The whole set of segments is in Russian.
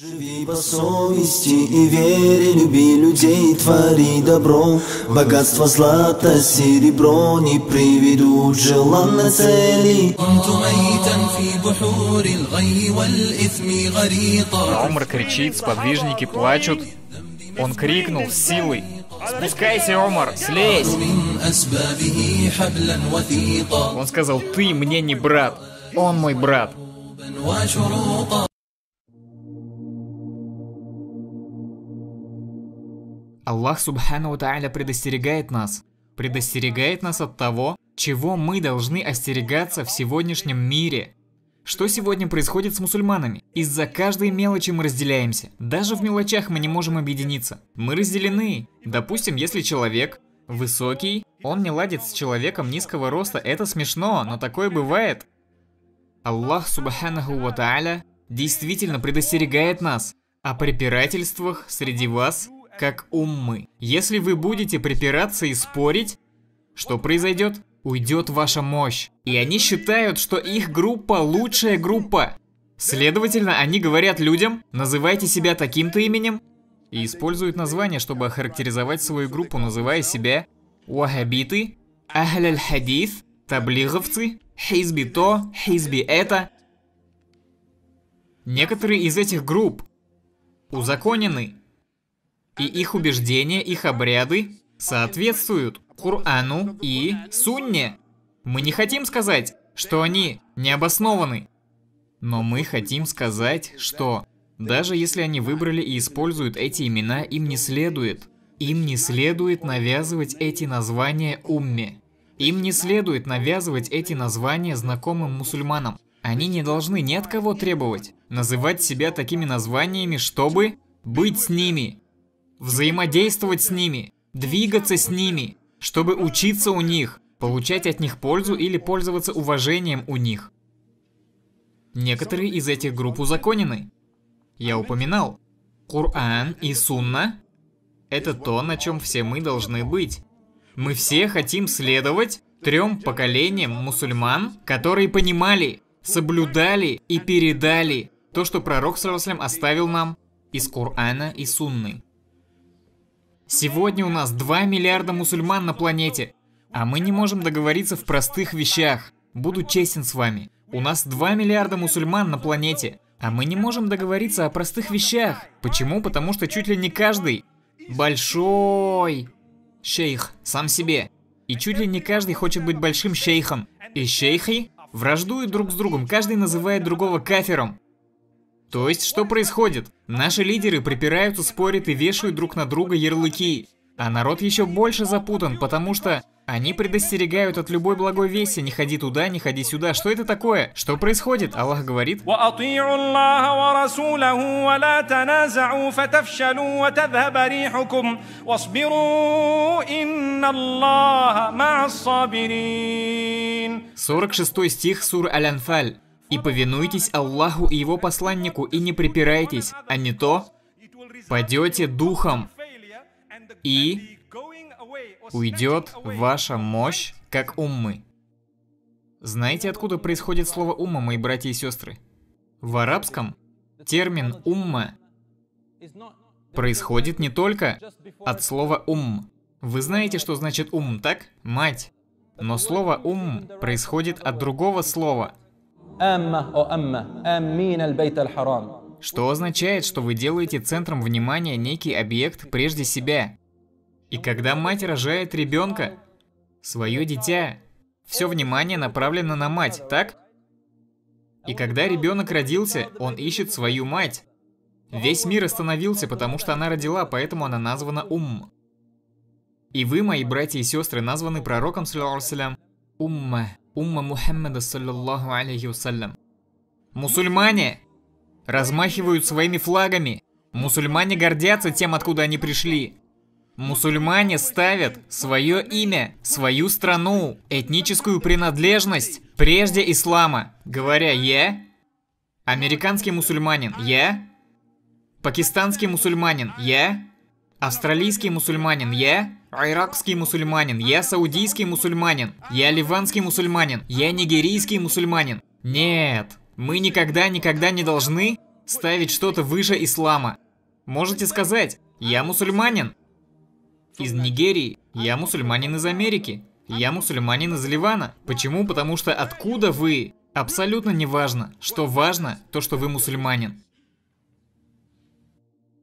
Живи по совести и вере, люби людей, твори добро. Богатство, злато, серебро не приведут желанной цели. Умр кричит, сподвижники плачут. Он крикнул с силой. Спускайся, Омар, слезь! Он сказал, ты мне не брат, он мой брат. Аллах Субхану Тааля предостерегает нас. Предостерегает нас от того, чего мы должны остерегаться в сегодняшнем мире. Что сегодня происходит с мусульманами? Из-за каждой мелочи мы разделяемся. Даже в мелочах мы не можем объединиться. Мы разделены. Допустим, если человек высокий, он не ладит с человеком низкого роста. Это смешно, но такое бывает. Аллах Субханаху Ва Тааля действительно предостерегает нас о препирательствах среди вас как умы. Если вы будете припираться и спорить, что произойдет? Уйдет ваша мощь. И они считают, что их группа лучшая группа. Следовательно, они говорят людям, называйте себя таким-то именем, и используют название, чтобы охарактеризовать свою группу, называя себя «Уахабиты», «Ахляль-Хадис», «Таблиговцы», «Хизби то», «Хизби это». Некоторые из этих групп узаконены и их убеждения, их обряды соответствуют Курану и Сунне. Мы не хотим сказать, что они не обоснованы. Но мы хотим сказать, что даже если они выбрали и используют эти имена, им не следует. Им не следует навязывать эти названия умме. Им не следует навязывать эти названия знакомым мусульманам. Они не должны ни от кого требовать называть себя такими названиями, чтобы быть с ними взаимодействовать с ними, двигаться с ними, чтобы учиться у них, получать от них пользу или пользоваться уважением у них. Некоторые из этих групп узаконены. Я упоминал, Коран и Сунна – это то, на чем все мы должны быть. Мы все хотим следовать трем поколениям мусульман, которые понимали, соблюдали и передали то, что пророк, салям, оставил нам из Корана и Сунны. Сегодня у нас 2 миллиарда мусульман на планете, а мы не можем договориться в простых вещах. Буду честен с вами. У нас 2 миллиарда мусульман на планете, а мы не можем договориться о простых вещах. Почему? Потому что чуть ли не каждый большой шейх сам себе. И чуть ли не каждый хочет быть большим шейхом. И шейхи враждуют друг с другом, каждый называет другого кафером. То есть, что происходит? Наши лидеры припираются, спорят и вешают друг на друга ярлыки. А народ еще больше запутан, потому что они предостерегают от любой благой вести, не ходи туда, не ходи сюда. Что это такое? Что происходит? Аллах говорит. Сорок шестой стих сур Аль-Анфаль. И повинуйтесь Аллаху и Его посланнику, и не припирайтесь, а не то падете духом, и уйдет ваша мощь, как уммы. Знаете, откуда происходит слово «умма», мои братья и сестры? В арабском термин «умма» происходит не только от слова «умм». Вы знаете, что значит умм? так? Мать. Но слово умм происходит от другого слова, что означает, что вы делаете центром внимания некий объект прежде себя. И когда мать рожает ребенка, свое дитя, все внимание направлено на мать, так? И когда ребенок родился, он ищет свою мать. Весь мир остановился, потому что она родила, поэтому она названа Умм. И вы, мои братья и сестры, названы пророком, салям, Умма умма Мухаммада саллаллаху алейхи вассалям. Мусульмане размахивают своими флагами. Мусульмане гордятся тем, откуда они пришли. Мусульмане ставят свое имя, свою страну, этническую принадлежность прежде ислама, говоря «я», американский мусульманин «я», пакистанский мусульманин «я», Австралийский мусульманин я, иракский мусульманин, я саудийский мусульманин, я ливанский мусульманин, я нигерийский мусульманин. Нет, мы никогда-никогда не должны ставить что-то выше ислама. Можете сказать, я мусульманин из Нигерии, я мусульманин из Америки, я мусульманин из Ливана. Почему? Потому что откуда вы? Абсолютно не важно. Что важно, то что вы мусульманин.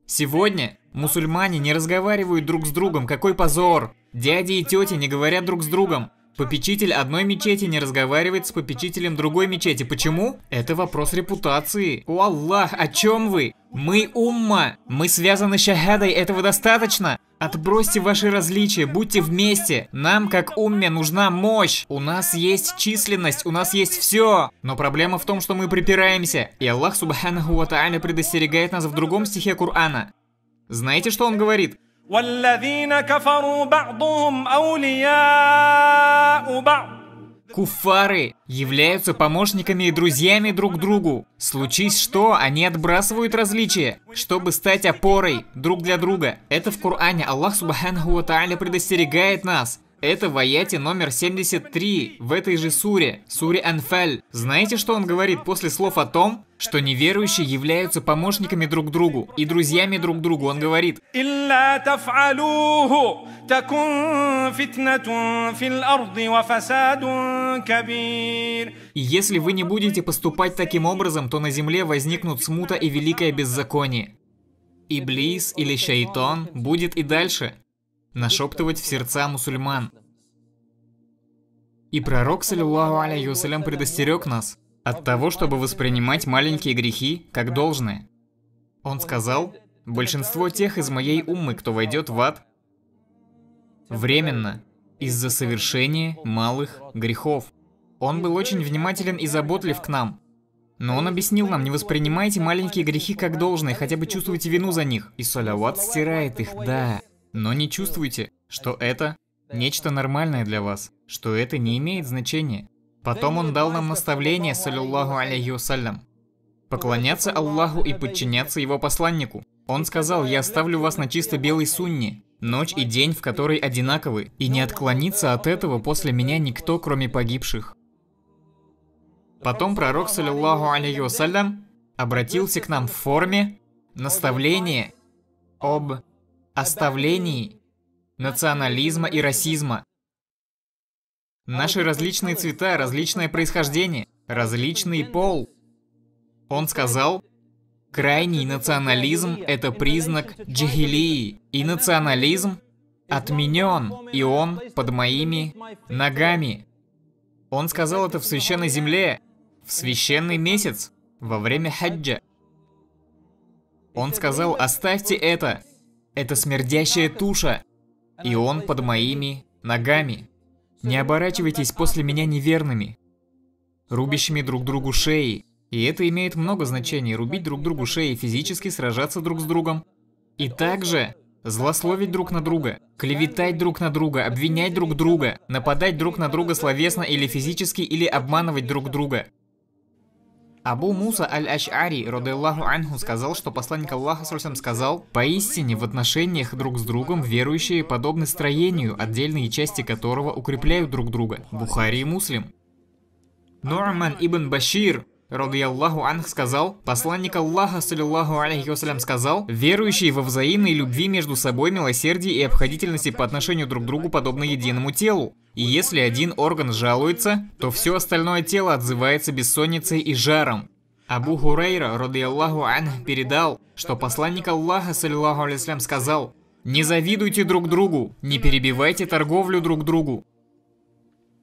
Сегодня Мусульмане не разговаривают друг с другом, какой позор! Дяди и тети не говорят друг с другом. Попечитель одной мечети не разговаривает с попечителем другой мечети. Почему? Это вопрос репутации. О Аллах, о чем вы? Мы умма! Мы связаны с шахадой, этого достаточно! Отбросьте ваши различия, будьте вместе. Нам, как умме, нужна мощь. У нас есть численность, у нас есть все. Но проблема в том, что мы припираемся. И Аллах Субханаху Ва Тааля предостерегает нас в другом стихе Кур'ана. Знаете, что он говорит? Куфары являются помощниками и друзьями друг другу. Случись что, они отбрасывают различия, чтобы стать опорой друг для друга. Это в Коране Аллах Субханаху Тааля предостерегает нас. Это в аяте номер 73, в этой же суре, суре Анфаль. Знаете, что он говорит после слов о том, что неверующие являются помощниками друг другу и друзьями друг другу? Он говорит, и если вы не будете поступать таким образом, то на земле возникнут смута и великое беззаконие. Иблис или шайтон будет и дальше нашептывать в сердца мусульман. И пророк, саллиллаху алейхи предостерег нас от того, чтобы воспринимать маленькие грехи как должное. Он сказал, большинство тех из моей уммы, кто войдет в ад, временно, из-за совершения малых грехов. Он был очень внимателен и заботлив к нам. Но он объяснил нам, не воспринимайте маленькие грехи как должное, хотя бы чувствуйте вину за них. И саляват стирает их, да. Но не чувствуйте, что это нечто нормальное для вас, что это не имеет значения. Потом он дал нам наставление, саллиллаху алейхи вассалям, поклоняться Аллаху и подчиняться его посланнику. Он сказал, я оставлю вас на чисто белой сунне, ночь и день, в которой одинаковы, и не отклонится от этого после меня никто, кроме погибших. Потом пророк, саллиллаху алейхи вассалям, обратился к нам в форме наставления об оставлении национализма и расизма. Наши различные цвета, различное происхождение, различный пол. Он сказал, крайний национализм – это признак джихилии, и национализм отменен, и он под моими ногами. Он сказал это в священной земле, в священный месяц, во время хаджа. Он сказал, оставьте это, это смердящая туша. И он под моими ногами. Не оборачивайтесь после меня неверными, рубящими друг другу шеи. И это имеет много значений, рубить друг другу шеи, физически сражаться друг с другом. И также злословить друг на друга, клеветать друг на друга, обвинять друг друга, нападать друг на друга словесно или физически или обманывать друг друга, Абу Муса Аль-Аш'ари, Аллаху Анху, сказал, что посланник Аллаха Сульсам сказал, «Поистине в отношениях друг с другом верующие подобны строению, отдельные части которого укрепляют друг друга». Бухари и Муслим. Норман ибн Башир, рады Аллаху Анх, сказал, посланник Аллаха, саллиллаху алейхи вассалям, сказал, верующие во взаимной любви между собой, милосердии и обходительности по отношению друг к другу подобно единому телу. И если один орган жалуется, то все остальное тело отзывается бессонницей и жаром. Абу Хурейра, роды Аллаху Анх, передал, что посланник Аллаха, саллиллаху алейхи сказал, «Не завидуйте друг другу, не перебивайте торговлю друг другу,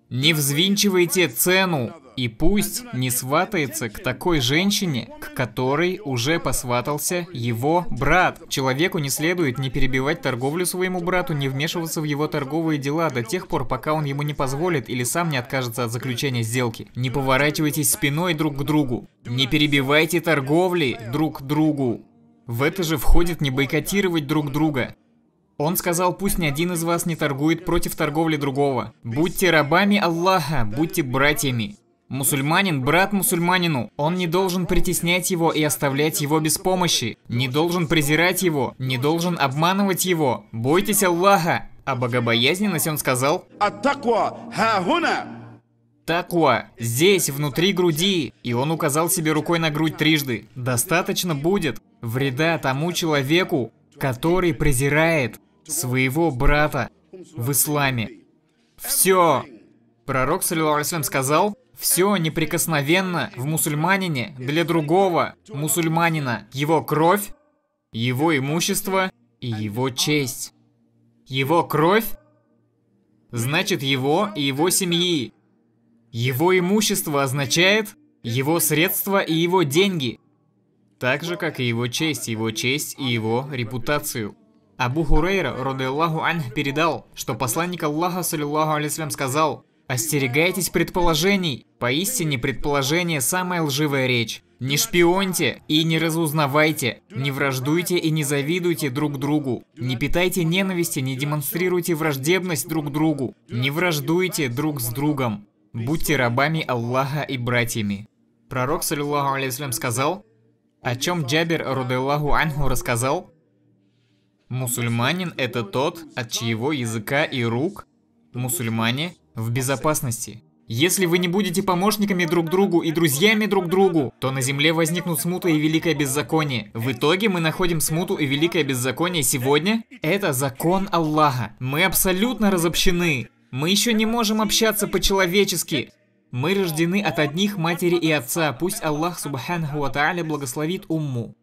не взвинчивайте цену, и пусть не сватается к такой женщине, к которой уже посватался его брат. Человеку не следует не перебивать торговлю своему брату, не вмешиваться в его торговые дела до тех пор, пока он ему не позволит или сам не откажется от заключения сделки. Не поворачивайтесь спиной друг к другу. Не перебивайте торговли друг к другу. В это же входит не бойкотировать друг друга. Он сказал, пусть ни один из вас не торгует против торговли другого. Будьте рабами Аллаха, будьте братьями. Мусульманин – брат мусульманину. Он не должен притеснять его и оставлять его без помощи. Не должен презирать его, не должен обманывать его. Бойтесь Аллаха. А богобоязненность он сказал Таква, здесь, внутри груди. И он указал себе рукой на грудь трижды. Достаточно будет вреда тому человеку, который презирает своего брата в исламе. Все! Пророк, саллиллаху сказал, все неприкосновенно в мусульманине для другого мусульманина. Его кровь, его имущество и его честь. Его кровь значит его и его семьи. Его имущество означает его средства и его деньги. Так же, как и его честь, его честь и его репутацию. Абу Хурейра, роды Аллаху Анх, передал, что посланник Аллаха, саллиллаху алейслям, сказал, «Остерегайтесь предположений! Поистине предположение – самая лживая речь. Не шпионьте и не разузнавайте, не враждуйте и не завидуйте друг другу, не питайте ненависти, не демонстрируйте враждебность друг другу, не враждуйте друг с другом, будьте рабами Аллаха и братьями». Пророк, саллиллаху алейслям, сказал, о чем Джабер роды Аллаху Анху, рассказал – Мусульманин – это тот, от чьего языка и рук мусульмане в безопасности. Если вы не будете помощниками друг другу и друзьями друг другу, то на земле возникнут смута и великое беззаконие. В итоге мы находим смуту и великое беззаконие сегодня. Это закон Аллаха. Мы абсолютно разобщены. Мы еще не можем общаться по-человечески. Мы рождены от одних матери и отца. Пусть Аллах Субханаху Ва благословит умму.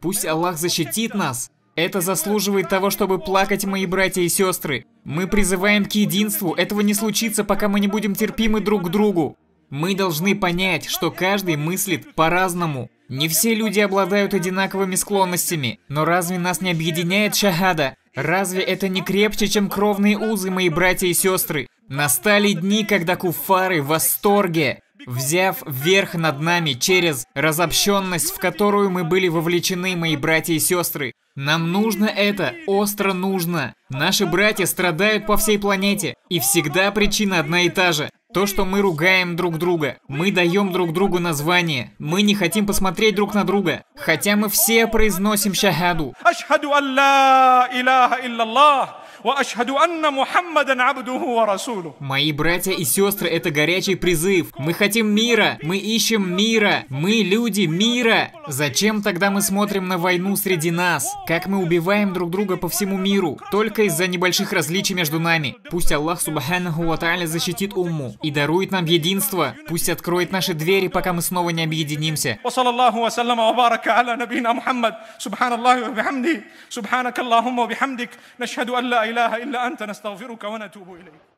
Пусть Аллах защитит нас. Это заслуживает того, чтобы плакать мои братья и сестры. Мы призываем к единству, этого не случится, пока мы не будем терпимы друг к другу. Мы должны понять, что каждый мыслит по-разному. Не все люди обладают одинаковыми склонностями, но разве нас не объединяет шахада? Разве это не крепче, чем кровные узы, мои братья и сестры? Настали дни, когда куфары в восторге взяв верх над нами через разобщенность, в которую мы были вовлечены, мои братья и сестры. Нам нужно это, остро нужно. Наши братья страдают по всей планете, и всегда причина одна и та же. То, что мы ругаем друг друга, мы даем друг другу название, мы не хотим посмотреть друг на друга, хотя мы все произносим шахаду. Ашхаду Аллах, Илляха Иллаллах. Мои братья и сестры, это горячий призыв. Мы хотим мира, мы ищем мира, мы люди мира. Зачем тогда мы смотрим на войну среди нас? Как мы убиваем друг друга по всему миру? Только из-за небольших различий между нами. Пусть Аллах Субханаху Ва защитит умму и дарует нам единство. Пусть откроет наши двери, пока мы снова не объединимся. Субханаллаху ва бихамди. Субханак Аллахумма ва бихамдик. Нашхаду алла اله الا انت نستغفرك ونتوب اليك